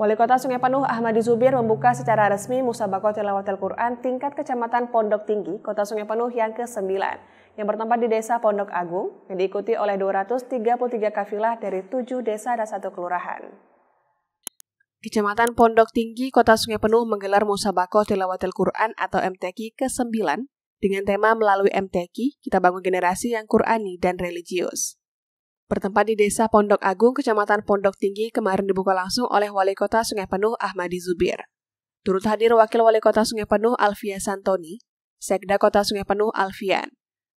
Wali Kota Sungai Penuh Ahmad Zubir membuka secara resmi Musabakoh Tilawatil Quran tingkat Kecamatan Pondok Tinggi, Kota Sungai Penuh yang ke-9 yang bertempat di Desa Pondok Agung yang diikuti oleh 233 kafilah dari 7 desa dan satu kelurahan. Kecamatan Pondok Tinggi, Kota Sungai Penuh menggelar Musabakoh Tilawatil Quran atau MTQ ke-9 dengan tema melalui MTQ kita bangun generasi yang Qurani dan religius bertempat di Desa Pondok Agung, Kecamatan Pondok Tinggi, kemarin dibuka langsung oleh Wali Kota Sungai Penuh Ahmadi Zubir. Turut hadir Wakil Wali Kota Sungai Penuh Alfia Santoni, Sekda Kota Sungai Penuh Alfian,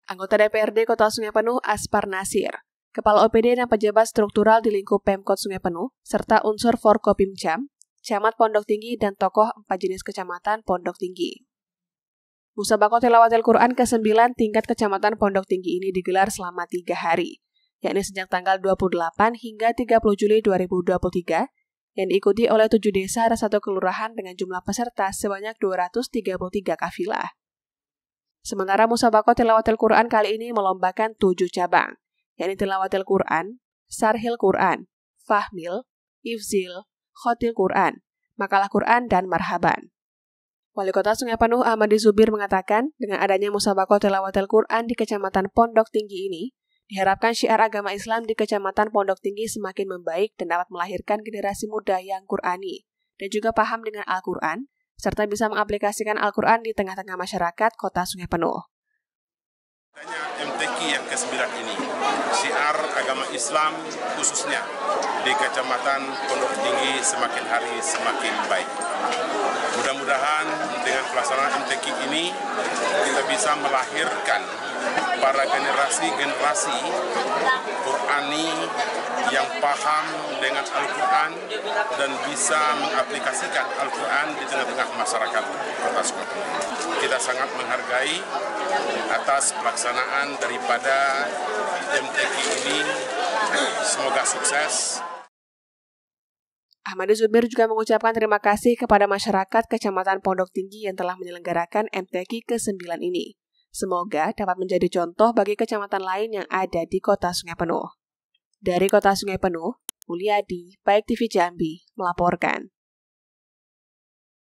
anggota DPRD Kota Sungai Penuh Aspar Nasir, Kepala OPD dan pejabat struktural di lingkup Pemkot Sungai Penuh, serta unsur Forkopimcam, Camat Pondok Tinggi, dan tokoh empat jenis kecamatan Pondok Tinggi. Musabakoh Tilawatil Quran ke-9 tingkat kecamatan Pondok Tinggi ini digelar selama tiga hari, yakni sejak tanggal 28 hingga 30 Juli 2023, yang diikuti oleh tujuh desa dan satu kelurahan dengan jumlah peserta sebanyak 233 kafilah. Sementara Musabako Tilawatil Quran kali ini melombakan tujuh cabang, yakni Tilawatil Quran, Sarhil Quran, Fahmil, Ifzil, Khotil Quran, Makalah Quran, dan Marhaban. Wali Kota Sungai Penuh Ahmadi Zubir mengatakan, dengan adanya Musabako Tilawatil Quran di Kecamatan Pondok Tinggi ini, Diharapkan syiar agama Islam di Kecamatan Pondok Tinggi semakin membaik dan dapat melahirkan generasi muda yang Qur'ani dan juga paham dengan Al-Quran, serta bisa mengaplikasikan Al-Quran di tengah-tengah masyarakat kota Sungai Penuh. Adanya MTQ yang ke-9 ini, syiar agama Islam khususnya di Kecamatan Pondok Tinggi semakin hari semakin baik. Mudah-mudahan dengan pelaksanaan MTQ ini, bisa melahirkan para generasi-generasi Qurani yang paham dengan Al-Quran dan bisa mengaplikasikan Al-Quran di tengah-tengah masyarakat kota Sukabumi. Kita sangat menghargai atas pelaksanaan daripada MTQ ini. Semoga sukses. Ahmad Zubir juga mengucapkan terima kasih kepada masyarakat Kecamatan Pondok Tinggi yang telah menyelenggarakan MTQ ke-9 ini. Semoga dapat menjadi contoh bagi kecamatan lain yang ada di Kota Sungai Penuh. Dari Kota Sungai Penuh, Mulyadi, Baik TV Jambi, melaporkan.